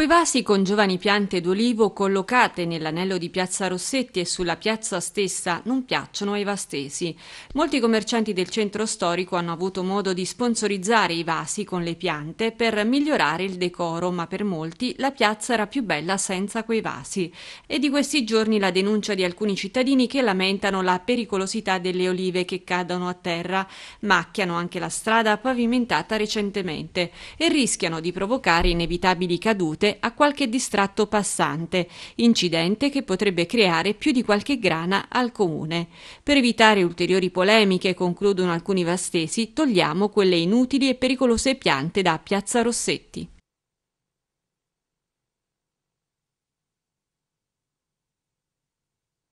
Quei vasi con giovani piante d'olivo collocate nell'anello di Piazza Rossetti e sulla piazza stessa non piacciono ai vastesi. Molti commercianti del centro storico hanno avuto modo di sponsorizzare i vasi con le piante per migliorare il decoro, ma per molti la piazza era più bella senza quei vasi. E di questi giorni la denuncia di alcuni cittadini che lamentano la pericolosità delle olive che cadono a terra, macchiano anche la strada pavimentata recentemente e rischiano di provocare inevitabili cadute a qualche distratto passante, incidente che potrebbe creare più di qualche grana al comune. Per evitare ulteriori polemiche, concludono alcuni vastesi, togliamo quelle inutili e pericolose piante da Piazza Rossetti.